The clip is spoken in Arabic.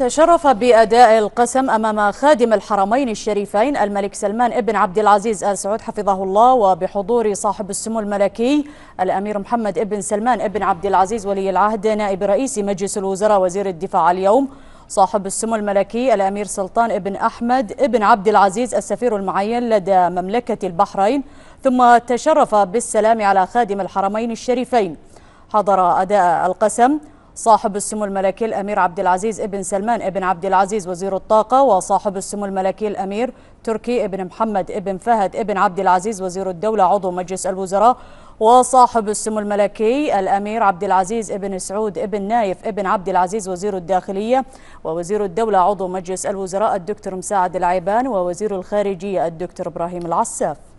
تشرف بأداء القسم أمام خادم الحرمين الشريفين الملك سلمان بن عبد العزيز آل سعود حفظه الله وبحضور صاحب السمو الملكي الأمير محمد بن سلمان بن عبد العزيز ولي العهد نائب رئيس مجلس الوزراء وزير الدفاع اليوم صاحب السمو الملكي الأمير سلطان بن أحمد بن عبد العزيز السفير المعين لدى مملكة البحرين ثم تشرف بالسلام على خادم الحرمين الشريفين حضر أداء القسم صاحب السمو الملكي الامير عبد العزيز ابن سلمان ابن عبد العزيز وزير الطاقه وصاحب السمو الملكي الامير تركي ابن محمد ابن فهد ابن عبد العزيز وزير الدوله عضو مجلس الوزراء وصاحب السمو الملكي الامير عبد العزيز ابن سعود ابن نايف ابن عبد العزيز وزير الداخليه ووزير الدوله عضو مجلس الوزراء الدكتور مساعد العيبان ووزير الخارجيه الدكتور ابراهيم العساف